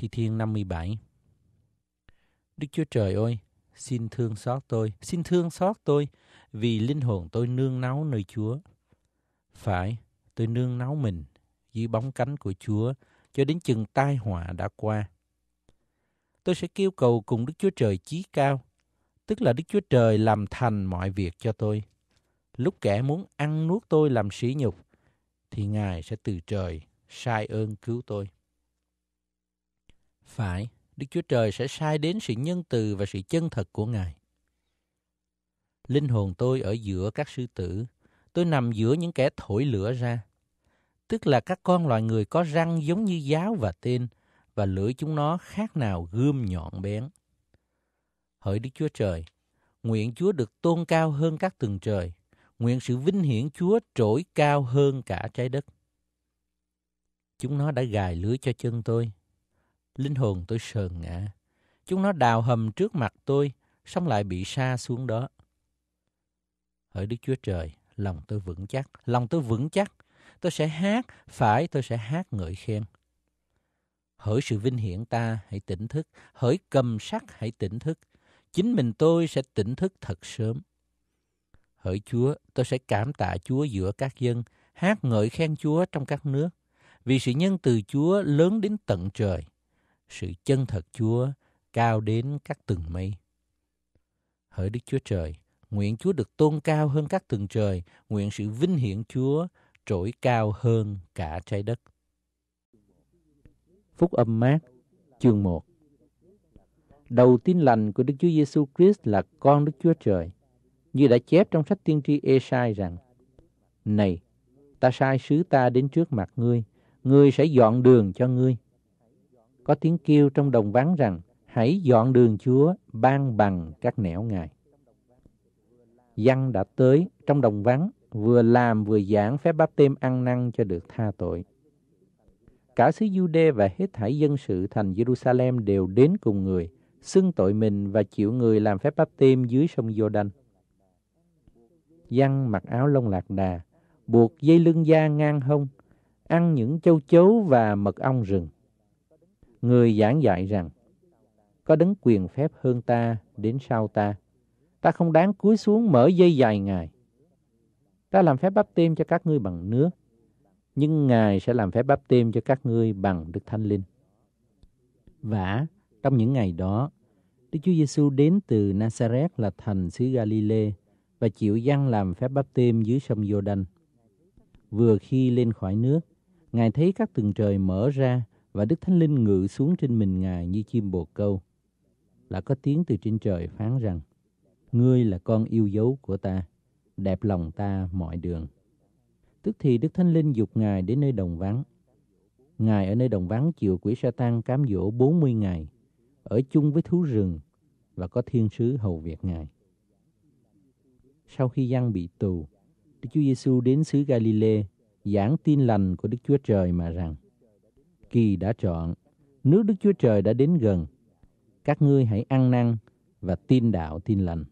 Thi Thiên 57 Đức Chúa Trời ơi, xin thương xót tôi, xin thương xót tôi, vì linh hồn tôi nương náu nơi Chúa. Phải, tôi nương náu mình dưới bóng cánh của Chúa cho đến chừng tai họa đã qua. Tôi sẽ kêu cầu cùng Đức Chúa Trời chí cao, tức là Đức Chúa Trời làm thành mọi việc cho tôi. Lúc kẻ muốn ăn nuốt tôi làm sỉ nhục, thì Ngài sẽ từ trời sai ơn cứu tôi. Phải, Đức Chúa Trời sẽ sai đến sự nhân từ và sự chân thật của Ngài. Linh hồn tôi ở giữa các sư tử, tôi nằm giữa những kẻ thổi lửa ra, tức là các con loài người có răng giống như giáo và tên, và lưỡi chúng nó khác nào gươm nhọn bén. Hỡi Đức Chúa Trời, nguyện Chúa được tôn cao hơn các tầng trời, nguyện sự vinh hiển Chúa trỗi cao hơn cả trái đất. Chúng nó đã gài lưới cho chân tôi, linh hồn tôi sờn ngã. Chúng nó đào hầm trước mặt tôi, xong lại bị sa xuống đó. Hỡi Đức Chúa Trời, lòng tôi vững chắc, lòng tôi vững chắc. Tôi sẽ hát, phải tôi sẽ hát ngợi khen. Hỡi sự vinh hiển ta, hãy tỉnh thức. Hỡi cầm sắc, hãy tỉnh thức. Chính mình tôi sẽ tỉnh thức thật sớm. Hỡi Chúa, tôi sẽ cảm tạ Chúa giữa các dân, hát ngợi khen Chúa trong các nước. Vì sự nhân từ Chúa lớn đến tận trời sự chân thật Chúa cao đến các tầng mây. Hỡi Đức Chúa Trời, nguyện Chúa được tôn cao hơn các tầng trời, nguyện sự vinh hiển Chúa trỗi cao hơn cả trái đất. Phúc âm mát, chương 1 Đầu tiên lành của Đức Chúa Giêsu Christ là con Đức Chúa Trời, như đã chép trong sách tiên tri Esai rằng, Này, ta sai sứ ta đến trước mặt ngươi, ngươi sẽ dọn đường cho ngươi có tiếng kêu trong đồng vắng rằng hãy dọn đường Chúa ban bằng các nẻo Ngài. Giăng đã tới trong đồng vắng, vừa làm vừa giảng phép báp têm ăn năn cho được tha tội. Cả xứ Jude và hết thảy dân sự thành Jerusalem đều đến cùng người, xưng tội mình và chịu người làm phép báp têm dưới sông Giô-đanh. Giăng mặc áo lông lạc đà, buộc dây lưng da ngang hông, ăn những châu chấu và mật ong rừng. Người giảng dạy rằng, có đấng quyền phép hơn ta đến sau ta. Ta không đáng cúi xuống mở dây dài Ngài. Ta làm phép bắp tim cho các ngươi bằng nước, nhưng Ngài sẽ làm phép bắp tim cho các ngươi bằng Đức Thánh Linh. Vả, trong những ngày đó, Đức Chúa Giêsu đến từ Nazareth là thành xứ Galilee và chịu dân làm phép bắp tim dưới sông Giô-đanh. Vừa khi lên khỏi nước, Ngài thấy các tầng trời mở ra và Đức Thánh Linh ngự xuống trên mình Ngài như chim bồ câu. là có tiếng từ trên trời phán rằng, Ngươi là con yêu dấu của ta, đẹp lòng ta mọi đường. Tức thì Đức Thánh Linh dục Ngài đến nơi đồng vắng. Ngài ở nơi đồng vắng chịu quỷ sa tăng cám dỗ 40 ngày, ở chung với thú rừng và có thiên sứ hầu việc Ngài. Sau khi Giăng bị tù, Đức Chúa Giêsu đến xứ Galilee giảng tin lành của Đức Chúa Trời mà rằng kỳ đã chọn, nước Đức Chúa Trời đã đến gần. Các ngươi hãy ăn năn và tin đạo tin lành.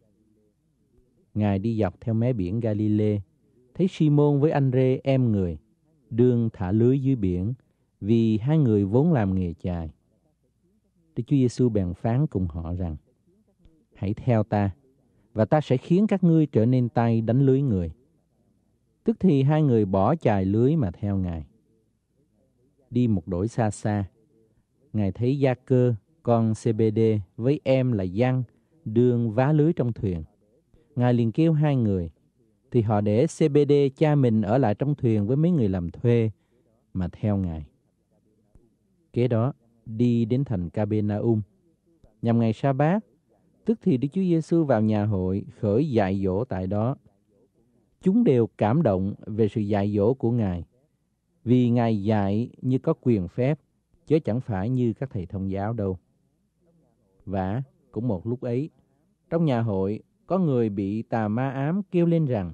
Ngài đi dọc theo mé biển Galilee, thấy Simon với anh Rê em người, đương thả lưới dưới biển, vì hai người vốn làm nghề chài. Đức Chúa Giêsu bèn phán cùng họ rằng: Hãy theo ta, và ta sẽ khiến các ngươi trở nên tay đánh lưới người. Tức thì hai người bỏ chài lưới mà theo Ngài đi một đổi xa xa. Ngài thấy Gia Cơ, con CBD với em là Giang, đương vá lưới trong thuyền. Ngài liền kêu hai người, thì họ để CBD cha mình ở lại trong thuyền với mấy người làm thuê mà theo Ngài. Kế đó, đi đến thành Capernaum. Nhằm ngày sa bát, tức thì Đức Chúa Giêsu vào nhà hội khởi dạy dỗ tại đó. Chúng đều cảm động về sự dạy dỗ của Ngài vì Ngài dạy như có quyền phép, chứ chẳng phải như các thầy thông giáo đâu. Và cũng một lúc ấy, trong nhà hội có người bị tà ma ám kêu lên rằng,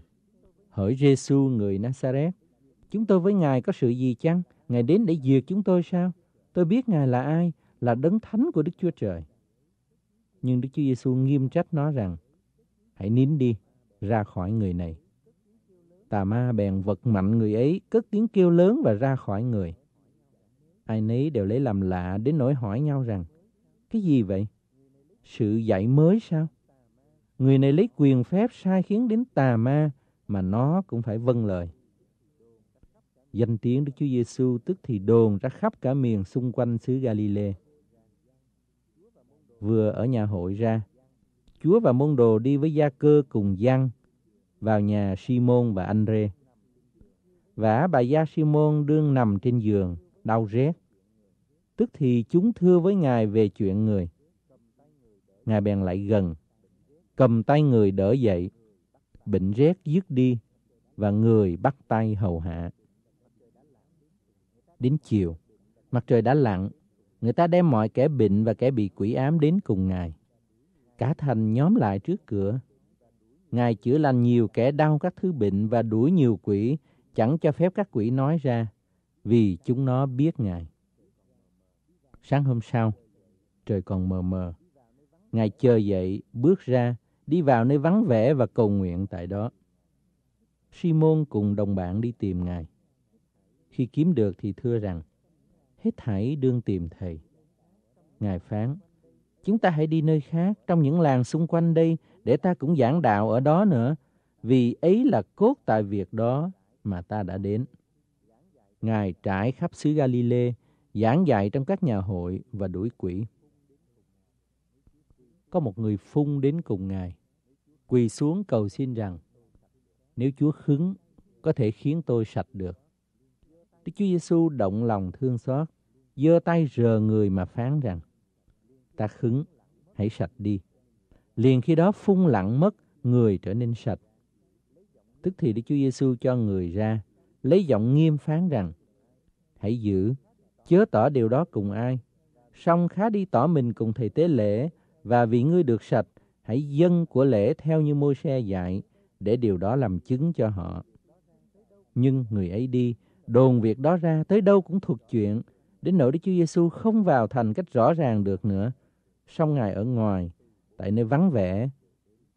Hỡi giê người Nazareth, chúng tôi với Ngài có sự gì chăng? Ngài đến để diệt chúng tôi sao? Tôi biết Ngài là ai, là đấng thánh của Đức Chúa Trời. Nhưng Đức Chúa Giêsu nghiêm trách nó rằng, hãy nín đi, ra khỏi người này. Tà ma bèn vật mạnh người ấy, cất tiếng kêu lớn và ra khỏi người. Ai nấy đều lấy làm lạ đến nỗi hỏi nhau rằng, cái gì vậy? Sự dạy mới sao? Người này lấy quyền phép sai khiến đến tà ma, mà nó cũng phải vâng lời. Danh tiếng Đức Chúa Giêsu tức thì đồn ra khắp cả miền xung quanh xứ Galilee. Vừa ở nhà hội ra, Chúa và môn đồ đi với Gia Cơ cùng Giăng vào nhà Simon và Andre. Vả bà gia Simon đương nằm trên giường, đau rét. Tức thì chúng thưa với Ngài về chuyện người. Ngài bèn lại gần, cầm tay người đỡ dậy. Bệnh rét dứt đi, và người bắt tay hầu hạ. Đến chiều, mặt trời đã lặn, người ta đem mọi kẻ bệnh và kẻ bị quỷ ám đến cùng Ngài. Cả thành nhóm lại trước cửa, Ngài chữa lành nhiều kẻ đau các thứ bệnh và đuổi nhiều quỷ, chẳng cho phép các quỷ nói ra, vì chúng nó biết Ngài. Sáng hôm sau, trời còn mờ mờ. Ngài chờ dậy, bước ra, đi vào nơi vắng vẻ và cầu nguyện tại đó. Simon cùng đồng bạn đi tìm Ngài. Khi kiếm được thì thưa rằng, hết thảy đương tìm Thầy. Ngài phán, chúng ta hãy đi nơi khác, trong những làng xung quanh đây, để ta cũng giảng đạo ở đó nữa, vì ấy là cốt tại việc đó mà ta đã đến. Ngài trải khắp xứ Galile, giảng dạy trong các nhà hội và đuổi quỷ. Có một người phung đến cùng Ngài, quỳ xuống cầu xin rằng, nếu Chúa khứng, có thể khiến tôi sạch được. Đức Chúa Giêsu động lòng thương xót, giơ tay rờ người mà phán rằng, ta khứng, hãy sạch đi liền khi đó phun lặng mất, người trở nên sạch. Tức thì Đức Chúa Giêsu cho người ra, lấy giọng nghiêm phán rằng, hãy giữ, chớ tỏ điều đó cùng ai, song khá đi tỏ mình cùng thầy tế lễ, và vì ngươi được sạch, hãy dân của lễ theo như môi xe dạy, để điều đó làm chứng cho họ. Nhưng người ấy đi, đồn việc đó ra tới đâu cũng thuộc chuyện, đến nỗi Đức Chúa Giêsu không vào thành cách rõ ràng được nữa. Song Ngài ở ngoài, tại nơi vắng vẻ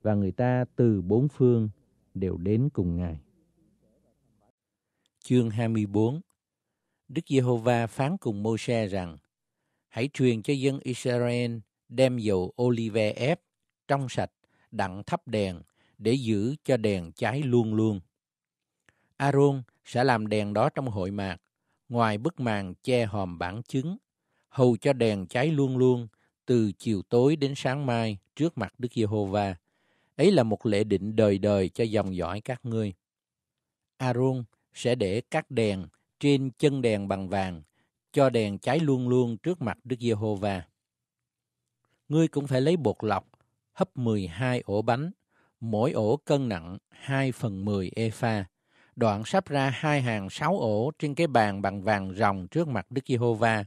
và người ta từ bốn phương đều đến cùng Ngài. Chương 24 Đức Giê-hô-va phán cùng Mô-se rằng Hãy truyền cho dân Israel đem dầu olive ép, trong sạch, đặng thắp đèn để giữ cho đèn cháy luôn luôn. Aaron sẽ làm đèn đó trong hội mạc, ngoài bức màn che hòm bản chứng, hầu cho đèn cháy luôn luôn từ chiều tối đến sáng mai trước mặt Đức Giê-hô-va. Ấy là một lễ định đời đời cho dòng dõi các ngươi. A-rôn sẽ để các đèn trên chân đèn bằng vàng, cho đèn cháy luôn luôn trước mặt Đức Giê-hô-va. Ngươi cũng phải lấy bột lọc, hấp 12 ổ bánh, mỗi ổ cân nặng 2 phần 10 epha. Đoạn sắp ra hai hàng sáu ổ trên cái bàn bằng vàng ròng trước mặt Đức Giê-hô-va,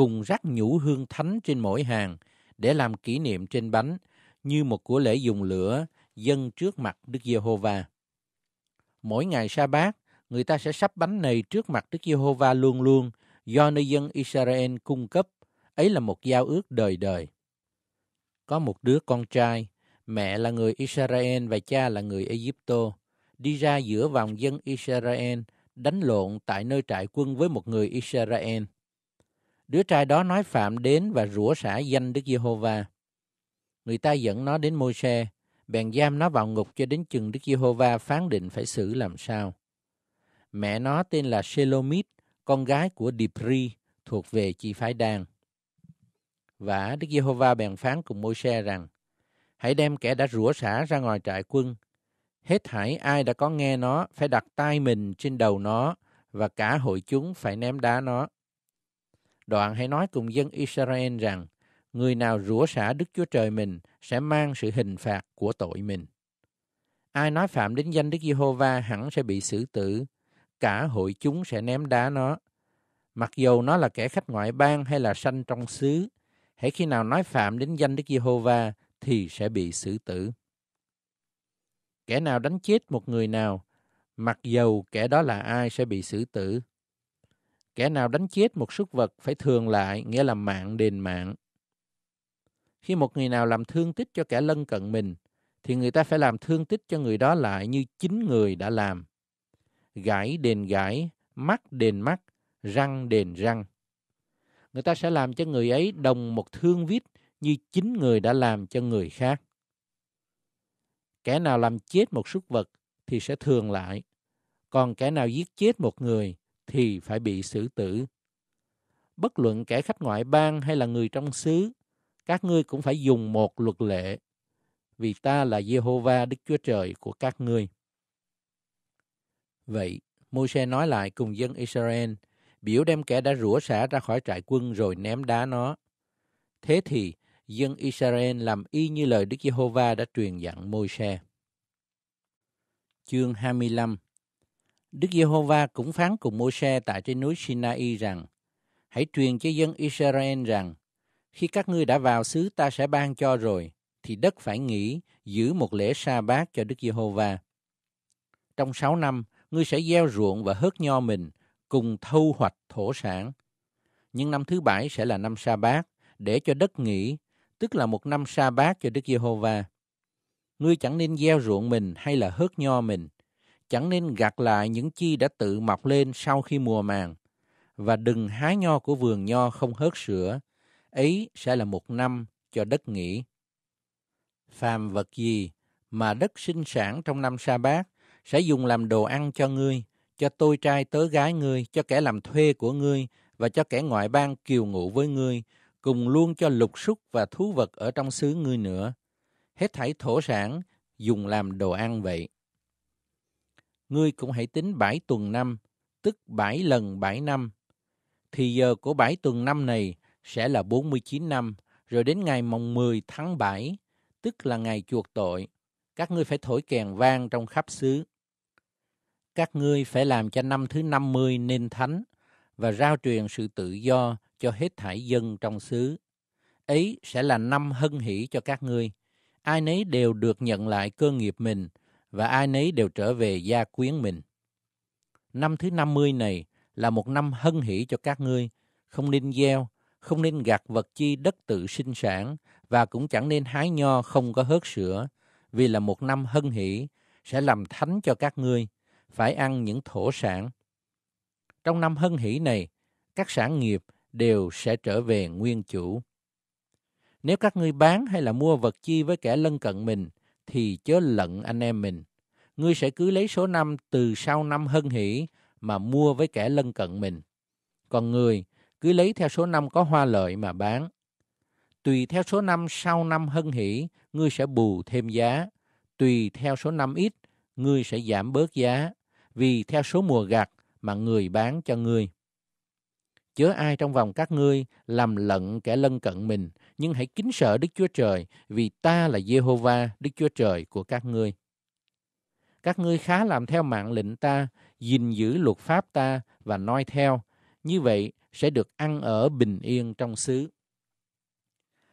cùng rắc nhũ hương thánh trên mỗi hàng để làm kỷ niệm trên bánh như một của lễ dùng lửa dâng trước mặt Đức Giê-hô-va. Mỗi ngày sa bát, người ta sẽ sắp bánh này trước mặt Đức Giê-hô-va luôn luôn do nơi dân Israel cung cấp. Ấy là một giao ước đời đời. Có một đứa con trai, mẹ là người Israel và cha là người Egypto, đi ra giữa vòng dân Israel đánh lộn tại nơi trại quân với một người Israel. Đứa trai đó nói phạm đến và rủa xả danh Đức Giê-hô-va. Người ta dẫn nó đến Môi-se, bèn giam nó vào ngục cho đến chừng Đức Giê-hô-va phán định phải xử làm sao. Mẹ nó tên là Shelomit, con gái của Dipri, thuộc về chi phái Đan. Và Đức Giê-hô-va bèn phán cùng Môi-se rằng, hãy đem kẻ đã rủa xả ra ngoài trại quân. Hết thảy ai đã có nghe nó phải đặt tay mình trên đầu nó và cả hội chúng phải ném đá nó. Đoạn hãy nói cùng dân Israel rằng, người nào rủa xả Đức Chúa Trời mình sẽ mang sự hình phạt của tội mình. Ai nói phạm đến danh Đức Giê-hô-va hẳn sẽ bị xử tử, cả hội chúng sẽ ném đá nó. Mặc dù nó là kẻ khách ngoại bang hay là sanh trong xứ, hãy khi nào nói phạm đến danh Đức Giê-hô-va thì sẽ bị xử tử. Kẻ nào đánh chết một người nào, mặc dầu kẻ đó là ai sẽ bị xử tử. Kẻ nào đánh chết một súc vật phải thường lại, nghĩa là mạng đền mạng. Khi một người nào làm thương tích cho kẻ lân cận mình, thì người ta phải làm thương tích cho người đó lại như chính người đã làm. Gãi đền gãi, mắt đền mắt, răng đền răng. Người ta sẽ làm cho người ấy đồng một thương vít như chính người đã làm cho người khác. Kẻ nào làm chết một súc vật thì sẽ thường lại, còn kẻ nào giết chết một người thì phải bị xử tử. Bất luận kẻ khách ngoại bang hay là người trong xứ, các ngươi cũng phải dùng một luật lệ, vì ta là Jehovah Đức Chúa Trời của các ngươi. Vậy, Môi-se nói lại cùng dân Israel, biểu đem kẻ đã rủa xả ra khỏi trại quân rồi ném đá nó. Thế thì, dân Israel làm y như lời Đức Jehovah đã truyền dặn Môi-se. Chương 25 Đức Giê-hô-va cũng phán cùng mô se tại trên núi Sinai rằng, Hãy truyền cho dân Israel rằng, khi các ngươi đã vào xứ ta sẽ ban cho rồi, thì đất phải nghỉ, giữ một lễ sa bát cho Đức Giê-hô-va. Trong sáu năm, ngươi sẽ gieo ruộng và hớt nho mình, cùng thâu hoạch thổ sản. Nhưng năm thứ bảy sẽ là năm sa bát để cho đất nghỉ, tức là một năm sa bát cho Đức Giê-hô-va. Ngươi chẳng nên gieo ruộng mình hay là hớt nho mình, chẳng nên gạt lại những chi đã tự mọc lên sau khi mùa màng, và đừng hái nho của vườn nho không hớt sữa, ấy sẽ là một năm cho đất nghỉ. Phàm vật gì mà đất sinh sản trong năm sa bát sẽ dùng làm đồ ăn cho ngươi, cho tôi trai tớ gái ngươi, cho kẻ làm thuê của ngươi và cho kẻ ngoại bang kiều ngụ với ngươi, cùng luôn cho lục súc và thú vật ở trong xứ ngươi nữa. Hết thảy thổ sản dùng làm đồ ăn vậy ngươi cũng hãy tính bảy tuần năm, tức bảy lần bảy năm. Thì giờ của bảy tuần năm này sẽ là 49 năm, rồi đến ngày mồng 10 tháng 7, tức là ngày chuộc tội, các ngươi phải thổi kèn vang trong khắp xứ. Các ngươi phải làm cho năm thứ 50 nên thánh và rao truyền sự tự do cho hết thảy dân trong xứ. Ấy sẽ là năm hân hỷ cho các ngươi. Ai nấy đều được nhận lại cơ nghiệp mình và ai nấy đều trở về gia quyến mình. Năm thứ năm mươi này là một năm hân hỷ cho các ngươi, không nên gieo, không nên gặt vật chi đất tự sinh sản và cũng chẳng nên hái nho không có hớt sữa, vì là một năm hân hỷ sẽ làm thánh cho các ngươi, phải ăn những thổ sản. Trong năm hân hỷ này, các sản nghiệp đều sẽ trở về nguyên chủ. Nếu các ngươi bán hay là mua vật chi với kẻ lân cận mình, thì chớ lận anh em mình. Ngươi sẽ cứ lấy số năm từ sau năm hân hỷ mà mua với kẻ lân cận mình. Còn người cứ lấy theo số năm có hoa lợi mà bán. Tùy theo số năm sau năm hân hỷ, ngươi sẽ bù thêm giá. Tùy theo số năm ít, ngươi sẽ giảm bớt giá. Vì theo số mùa gặt mà người bán cho ngươi chớ ai trong vòng các ngươi làm lận kẻ lân cận mình, nhưng hãy kính sợ Đức Chúa Trời, vì ta là Jehovah, Đức Chúa Trời của các ngươi. Các ngươi khá làm theo mạng lệnh ta, gìn giữ luật pháp ta và noi theo, như vậy sẽ được ăn ở bình yên trong xứ.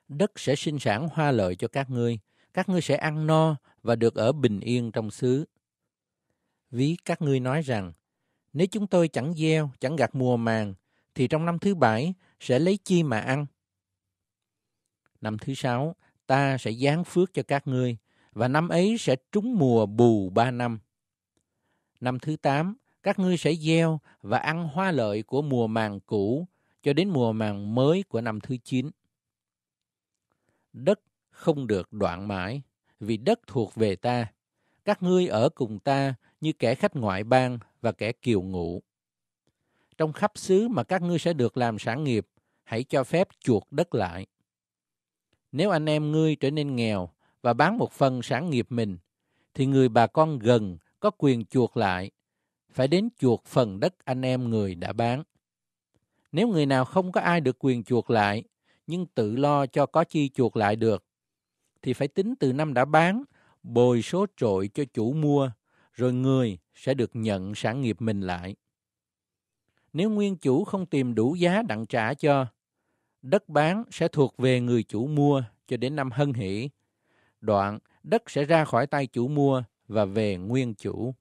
Đất sẽ sinh sản hoa lợi cho các ngươi, các ngươi sẽ ăn no và được ở bình yên trong xứ. Ví các ngươi nói rằng, nếu chúng tôi chẳng gieo, chẳng gặt mùa màng, thì trong năm thứ bảy sẽ lấy chi mà ăn? Năm thứ sáu, ta sẽ giáng phước cho các ngươi, và năm ấy sẽ trúng mùa bù ba năm. Năm thứ tám, các ngươi sẽ gieo và ăn hoa lợi của mùa màng cũ cho đến mùa màng mới của năm thứ chín. Đất không được đoạn mãi, vì đất thuộc về ta. Các ngươi ở cùng ta như kẻ khách ngoại bang và kẻ kiều ngụ trong khắp xứ mà các ngươi sẽ được làm sản nghiệp, hãy cho phép chuột đất lại. Nếu anh em ngươi trở nên nghèo và bán một phần sản nghiệp mình, thì người bà con gần có quyền chuộc lại, phải đến chuộc phần đất anh em người đã bán. Nếu người nào không có ai được quyền chuộc lại, nhưng tự lo cho có chi chuộc lại được, thì phải tính từ năm đã bán, bồi số trội cho chủ mua, rồi người sẽ được nhận sản nghiệp mình lại nếu nguyên chủ không tìm đủ giá đặng trả cho. Đất bán sẽ thuộc về người chủ mua cho đến năm hân hỷ. Đoạn, đất sẽ ra khỏi tay chủ mua và về nguyên chủ.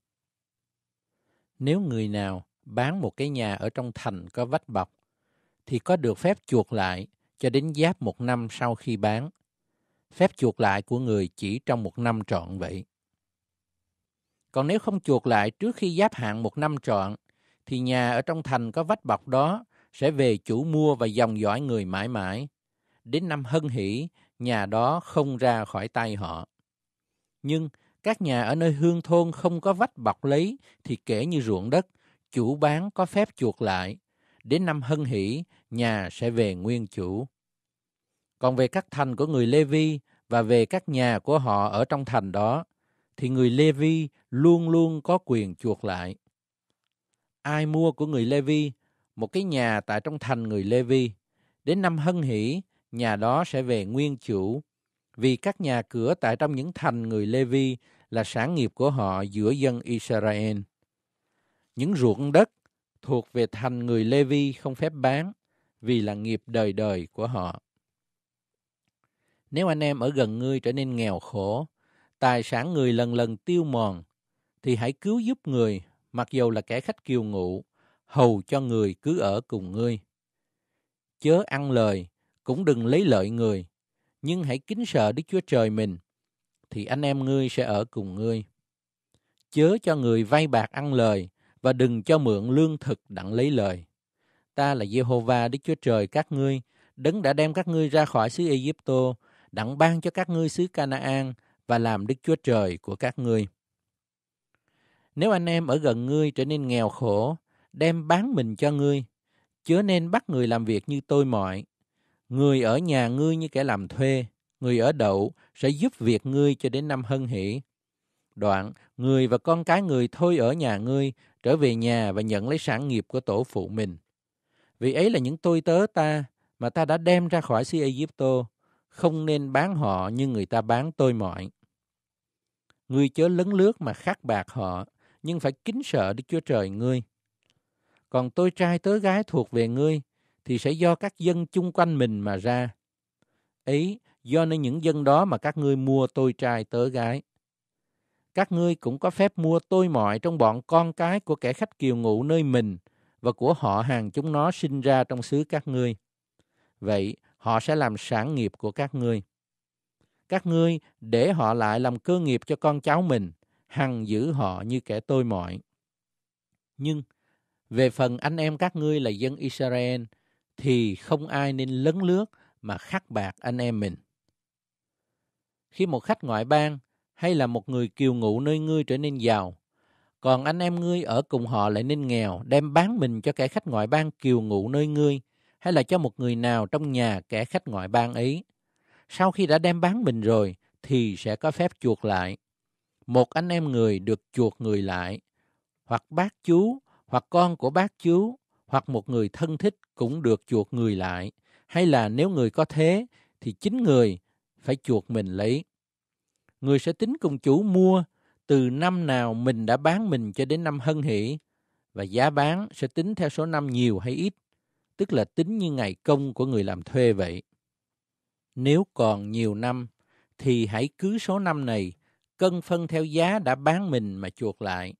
Nếu người nào bán một cái nhà ở trong thành có vách bọc, thì có được phép chuộc lại cho đến giáp một năm sau khi bán. Phép chuộc lại của người chỉ trong một năm trọn vậy. Còn nếu không chuộc lại trước khi giáp hạn một năm trọn, thì nhà ở trong thành có vách bọc đó sẽ về chủ mua và dòng dõi người mãi mãi. Đến năm hân hỷ, nhà đó không ra khỏi tay họ. Nhưng các nhà ở nơi hương thôn không có vách bọc lấy thì kể như ruộng đất, chủ bán có phép chuộc lại. Đến năm hân hỷ, nhà sẽ về nguyên chủ. Còn về các thành của người Lê Vi và về các nhà của họ ở trong thành đó, thì người Lê Vi luôn luôn có quyền chuộc lại ai mua của người Lê Vi, một cái nhà tại trong thành người Lê Vi. Đến năm hân hỷ, nhà đó sẽ về nguyên chủ. Vì các nhà cửa tại trong những thành người Lê Vi là sản nghiệp của họ giữa dân Israel. Những ruộng đất thuộc về thành người Lê Vi không phép bán vì là nghiệp đời đời của họ. Nếu anh em ở gần ngươi trở nên nghèo khổ, tài sản người lần lần tiêu mòn, thì hãy cứu giúp người mặc dù là kẻ khách kiều ngụ, hầu cho người cứ ở cùng ngươi. Chớ ăn lời, cũng đừng lấy lợi người, nhưng hãy kính sợ Đức Chúa Trời mình, thì anh em ngươi sẽ ở cùng ngươi. Chớ cho người vay bạc ăn lời, và đừng cho mượn lương thực đặng lấy lời. Ta là Jehovah Đức Chúa Trời các ngươi, đấng đã đem các ngươi ra khỏi xứ Egypto, đặng ban cho các ngươi xứ Canaan và làm Đức Chúa Trời của các ngươi. Nếu anh em ở gần ngươi trở nên nghèo khổ, đem bán mình cho ngươi, chớ nên bắt người làm việc như tôi mọi. Người ở nhà ngươi như kẻ làm thuê, người ở đậu sẽ giúp việc ngươi cho đến năm hân hỷ. Đoạn, người và con cái người thôi ở nhà ngươi, trở về nhà và nhận lấy sản nghiệp của tổ phụ mình. Vì ấy là những tôi tớ ta mà ta đã đem ra khỏi xứ Egypto, không nên bán họ như người ta bán tôi mọi. Ngươi chớ lấn lướt mà khắc bạc họ, nhưng phải kính sợ Đức Chúa Trời ngươi. Còn tôi trai tớ gái thuộc về ngươi thì sẽ do các dân chung quanh mình mà ra. Ý do nên những dân đó mà các ngươi mua tôi trai tớ gái. Các ngươi cũng có phép mua tôi mọi trong bọn con cái của kẻ khách kiều ngụ nơi mình và của họ hàng chúng nó sinh ra trong xứ các ngươi. Vậy, họ sẽ làm sản nghiệp của các ngươi. Các ngươi để họ lại làm cơ nghiệp cho con cháu mình hằng giữ họ như kẻ tôi mọi. Nhưng về phần anh em các ngươi là dân Israel thì không ai nên lấn lướt mà khắc bạc anh em mình. Khi một khách ngoại bang hay là một người kiều ngụ nơi ngươi trở nên giàu, còn anh em ngươi ở cùng họ lại nên nghèo, đem bán mình cho kẻ khách ngoại bang kiều ngụ nơi ngươi, hay là cho một người nào trong nhà kẻ khách ngoại bang ấy. Sau khi đã đem bán mình rồi, thì sẽ có phép chuộc lại một anh em người được chuộc người lại, hoặc bác chú, hoặc con của bác chú, hoặc một người thân thích cũng được chuộc người lại, hay là nếu người có thế thì chính người phải chuộc mình lấy. Người sẽ tính cùng chủ mua từ năm nào mình đã bán mình cho đến năm hân hỷ và giá bán sẽ tính theo số năm nhiều hay ít, tức là tính như ngày công của người làm thuê vậy. Nếu còn nhiều năm thì hãy cứ số năm này cân phân theo giá đã bán mình mà chuộc lại.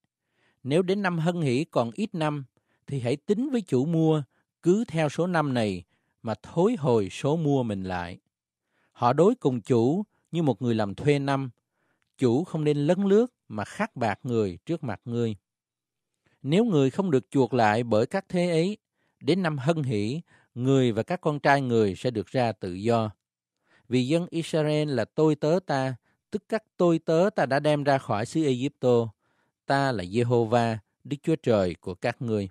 Nếu đến năm hân hỷ còn ít năm, thì hãy tính với chủ mua, cứ theo số năm này mà thối hồi số mua mình lại. Họ đối cùng chủ như một người làm thuê năm. Chủ không nên lấn lướt mà khắc bạc người trước mặt người Nếu người không được chuộc lại bởi các thế ấy, đến năm hân hỷ, người và các con trai người sẽ được ra tự do. Vì dân Israel là tôi tớ ta, tức các tôi tớ ta đã đem ra khỏi xứ Ai Cập, Ta là Jehovah, Đức Chúa Trời của các ngươi.